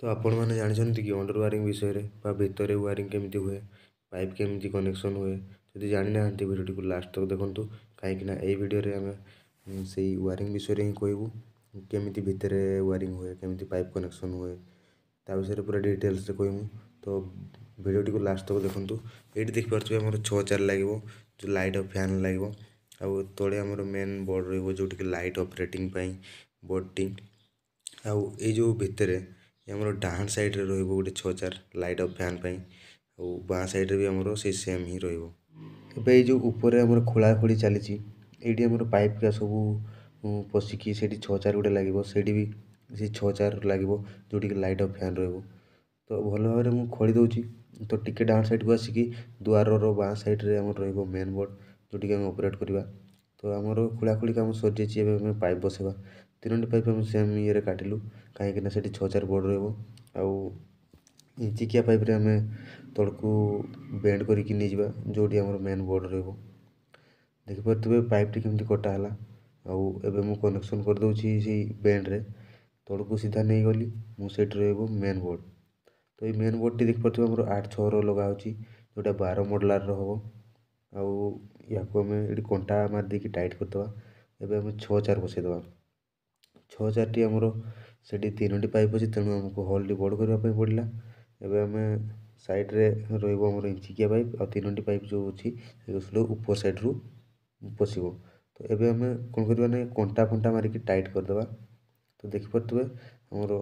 तो आपण मैंने जानते कि अंडर वारिंग विषय में भितर वारिंग केमी हुए पाइप केमी कनेक्शन हुए जो जाणी ना भिडटी को लास्ट तक देखूँ कहीं भिडियो आम से वारिंग विषय हम कहूँ केमी भितर वारिंग हुए केमी पाइप कनेक्शन हुए ता विषय पूरा डिटेल्स कहमु तो भिडियो को लास्ट तक देखु ये देखिपुर थे छः चार लगे जो लाइट और फैन लगे आउ ते आम मेन बोर्ड रोटी लाइट अपरेटिंग बोर्ड टी आई जो भितर आम डाण सैड्रे रोक गोटे छ चार लाइट अफ फैन और बाँ सैड्रे भी आमर से सेम ही रोक ये जो ऊपर आम खोला खोली चली पाइप का सब पशिकी से छ चार गोटे लगे भी से छ चार लगे जोटी लाइट अफ फैन रोक तो भल भाव में खोली दे तो टी डाण सैड को आसिकी दुआर बाँ सैड्रे मेन बोर्ड जोटी अपरेट करवा तो आम खोला खोली कम सर जाइए पाइप बसवा तीनों पाइप सेम ईरे काटिलु कहीं से छः चार बोर्ड रो इंचिकिया पाइप आम तौक बेड करवा जो मेन बोर्ड रखिपर थे पाइपटे कमी कटाला आउ कनेक्शन करदे बेड्रे तौक सीधा नहीं गली मुझे रेन बोर्ड तो ये मेन बोर्ड टी देख पार्थ आठ छः रगा जोटा बार मडलार हम आउ या कंटा मारदे टाइट करदे एवं छः चार बसईदेबा छः चारि आमर से पाइप अच्छे तेणु आमको होल टी बड़ करने पड़ा एवं आम सैड्रे रोर इंचिकिया पाइप आनो पाइप जो अच्छी उपर सैड्रु पश तो ये आम कौन करवा कंटा फंटा मारिक टाइट करदे तो देखिपे आमर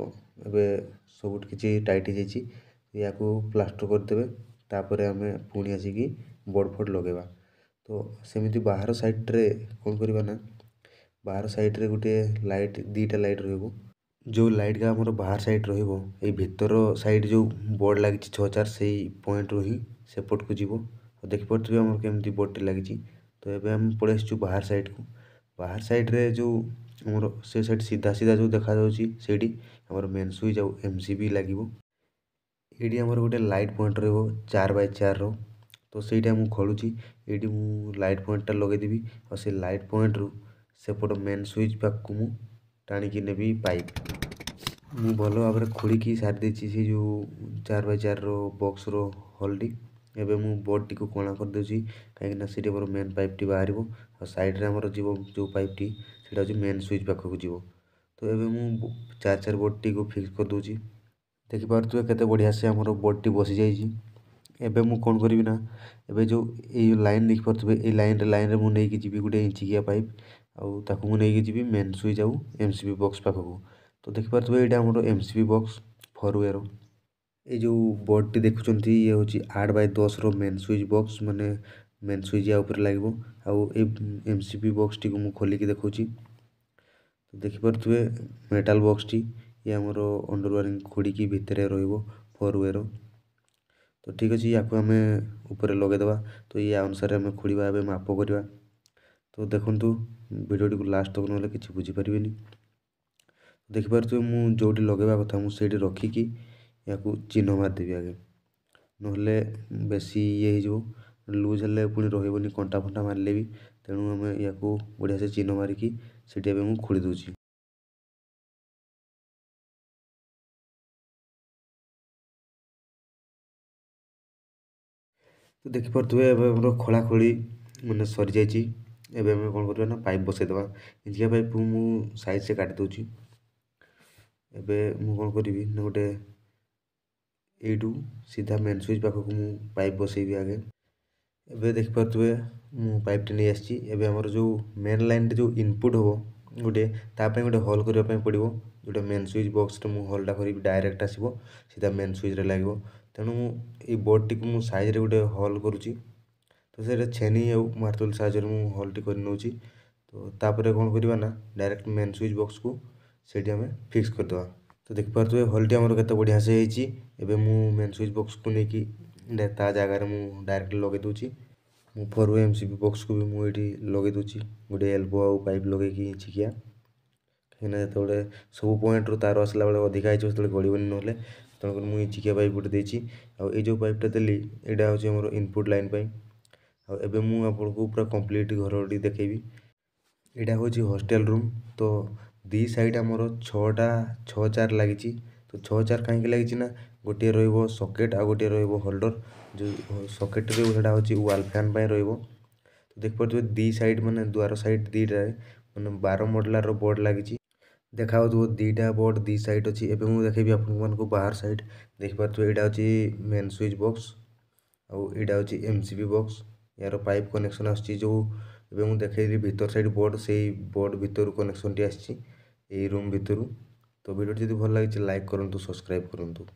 एवं सब किसी टाइट हो जाए प्लास्टर करदे आम पुणी आसिक बोर्ड फोर्ड लगेगा तो सेमती बाहर सैड्रे कौन करवा बाहर सैड्रे गोटे लाइट दीटा लाइट रोक जो लाइट का आमर बाहर सैड रितर साइड जो बोर्ड लगे छ चार से पॉइंट रू सेपट को जीव तो देखिपे आम कमी बोर्ड टे लगी तो ये आम पड़े बाहर सैड को बाहर सैड्रे जो आमर से सैड सीधा सीधा जो देखा सेडी आमर मेन स्विच आउ एम सी भी लगे ये आमर गोटे लाइट पॉइंट रोक चार बै चार तो सही खोलुँ ये मुझ लाइट पॉइंट पॉइंटा लगेदेवी और से लाइट पॉइंट रू ସେପଟ ମେନ୍ ସୁଇଚ୍ ପାଖକୁ ମୁଁ ଟାଣିକି ନେବି ପାଇପ୍ ମୁଁ ଭଲ ଭାବରେ ଖୋଳିକି ସାରି ଦେଇଛି ସେ ଯେଉଁ ଚାରି ବାଇ ଚାରିର ବକ୍ସର ହୋଲ୍ଟି ଏବେ ମୁଁ ବୋର୍ଡ଼ଟିକୁ କଣା କରିଦେଉଛି କାହିଁକିନା ସେଠି ଆମର ମେନ୍ ପାଇପ୍ଟି ବାହାରିବ ଆଉ ସାଇଡ଼୍ରେ ଆମର ଯିବ ଯେଉଁ ପାଇପ୍ଟି ସେଇଟା ହେଉଛି ମେନ୍ ସୁଇଚ୍ ପାଖକୁ ଯିବ ତ ଏବେ ମୁଁ ଚାରି ଚାରି ବୋର୍ଡ଼ଟିକୁ ଫିକ୍ସ କରିଦେଉଛି ଦେଖିପାରୁଥିବେ କେତେ ବଢ଼ିଆ ସେ ଆମର ବୋର୍ଡ଼ଟି ବସିଯାଇଛି ଏବେ ମୁଁ କ'ଣ କରିବି ନା ଏବେ ଯେଉଁ ଏଇ ଲାଇନ୍ ଦେଖିପାରୁଥିବେ ଏଇ ଲାଇନ୍ରେ ଲାଇନ୍ରେ ମୁଁ ନେଇକି ଯିବି ଗୋଟେ ଇଞ୍ଚିକିଆ ପାଇପ୍ ଆଉ ତାକୁ ମୁଁ ନେଇକି ଯିବି ମେନ୍ ସୁଇଚ୍ ଆଉ ଏମ୍ ସି ବି ବକ୍ସ ପାଖକୁ ତ ଦେଖିପାରୁଥିବେ ଏଇଟା ଆମର ଏମ୍ ସି ବି ବକ୍ସ ଫରୱେର ଏଇ ଯେଉଁ ବୋର୍ଡ଼ଟି ଦେଖୁଛନ୍ତି ଇଏ ହେଉଛି ଆଠ ବାଇ ଦଶର ମେନ୍ ସୁଇଚ୍ ବକ୍ସ ମାନେ ମେନ୍ ସୁଇଚ୍ ୟା ଉପରେ ଲାଗିବ ଆଉ ଏଇ ଏମ୍ ସି ବି ବକ୍ସଟିକୁ ମୁଁ ଖୋଲିକି ଦେଖାଉଛି ତ ଦେଖିପାରୁଥିବେ ମେଟାଲ୍ ବକ୍ସଟି ଇଏ ଆମର ଅଣ୍ଡର ୱାରିଂ ଖୋଡ଼ିକି ଭିତରେ ରହିବ ଫରୱେର ତ ଠିକ୍ ଅଛି ୟାକୁ ଆମେ ଉପରେ ଲଗାଇଦେବା ତ ଇଏ ଅନୁସାରେ ଆମେ ଖୋଳିବା ଏବେ ମାପ କରିବା ତ ଦେଖନ୍ତୁ ଭିଡ଼ିଓଟିକୁ ଲାଷ୍ଟ ତକ ନହେଲେ କିଛି ବୁଝିପାରିବେନି ଦେଖିପାରୁଥିବେ ମୁଁ ଯେଉଁଠି ଲଗାଇବା କଥା ମୁଁ ସେଇଠି ରଖିକି ଏହାକୁ ଚିହ୍ନ ମାରିଦେବି ଆଗେ ନହେଲେ ବେଶୀ ଇଏ ହେଇଯିବ ଲୁଜ୍ ହେଲେ ପୁଣି ରହିବନି କଣ୍ଟା ଫଣ୍ଟା ମାରିଲେ ବି ତେଣୁ ଆମେ ଏହାକୁ ବଢ଼ିଆସେ ଚିହ୍ନ ମାରିକି ସେଠି ଏବେ ମୁଁ ଖୋଳି ଦେଉଛି ତ ଦେଖିପାରୁଥିବେ ଏବେ ଆମର ଖୋଳାଖୋଳି ମାନେ ସରିଯାଇଛି ଏବେ ଆମେ କ'ଣ କରିବା ନା ପାଇପ୍ ବସାଇଦେବା ଇଞ୍ଜିନିଆ ପାଇପ୍କୁ ମୁଁ ସାଇଜ୍ରେ କାଟି ଦେଉଛି ଏବେ ମୁଁ କ'ଣ କରିବି ନା ଗୋଟେ ଏଇଠୁ ସିଧା ମେନ୍ ସୁଇଚ୍ ପାଖକୁ ମୁଁ ପାଇପ୍ ବସାଇବି ଆଗେ ଏବେ ଦେଖିପାରୁଥିବେ ମୁଁ ପାଇପ୍ଟି ନେଇ ଆସିଛି ଏବେ ଆମର ଯେଉଁ ମେନ୍ ଲାଇନ୍ରେ ଯେଉଁ ଇନପୁଟ୍ ହେବ ଗୋଟେ ତା ପାଇଁ ଗୋଟେ ହଲ୍ କରିବା ପାଇଁ ପଡ଼ିବ ଯେଉଁଟା ମେନ୍ ସୁଇଚ୍ ବକ୍ସରେ ମୁଁ ହଲ୍ଟା କରିବି ଡାଇରେକ୍ଟ ଆସିବ ସିଧା ମେନ୍ ସୁଇଚ୍ରେ ଲାଗିବ ତେଣୁ ମୁଁ ଏଇ ବୋର୍ଡ଼ଟିକୁ ମୁଁ ସାଇଜ୍ରେ ଗୋଟେ ହଲ୍ କରୁଛି तो से छेनी हो मार्तुल साजर हल्टी कर नौ तो कौन करवा डायरेक्ट मेन स्विच बक्स को सीटी आम फिक्स करदे तो देख पारे हल्टी आमर के बढ़िया से होती एवं मुझे मेन स्विच बक्स को लेकिन जगार मुझे डायरेक्ट लगे दूसरी मुझ फोर एम सी बक्स को भी मुझे लगे दूसरी गोटे एल्बो आइप लगे छिकिया कहीं जो सब पॉइंट रू तार आसला बेल अधिका है से गड़बन ना तेणुक मुझे चिकिया पाइप गोटे आई जो पाइपटा देली इनपुट लाइन पर एबे मु पूरा कंप्लीट घर देखी एटा होची हॉस्टल रूम तो दी साइड आम छा छ चार लगी तो छ चार कहीं लगी गोटे रकेट आ गोटे होल्डर जो सकेट रहा हूँ वाल फैन पर रखिपर थे दी साइड मानने द्वार सैड दीटा मैंने बार मडलार बोर्ड लगी देखा दीटा बोर्ड दी सैड अच्छी एवं मुझे देखेबी आप बाहर सैड देखिपे यहाँ मेन स्विच बक्स आईटा हूँ एम सी बक्स ଏହାର ପାଇପ୍ କନେକ୍ସନ୍ ଆସୁଛି ଯେଉଁ ଏବେ ମୁଁ ଦେଖେଇଲି ଭିତର ସାଇଡ଼୍ ବୋର୍ଡ଼ ସେଇ ବୋର୍ଡ଼ ଭିତରୁ କନେକ୍ସନ୍ଟି ଆସିଛି ଏଇ ରୁମ୍ ଭିତରୁ ତ ଭିଡ଼ିଓଟି ଯଦି ଭଲ ଲାଗିଛି ଲାଇକ୍ କରନ୍ତୁ ସବସ୍କ୍ରାଇବ୍ କରନ୍ତୁ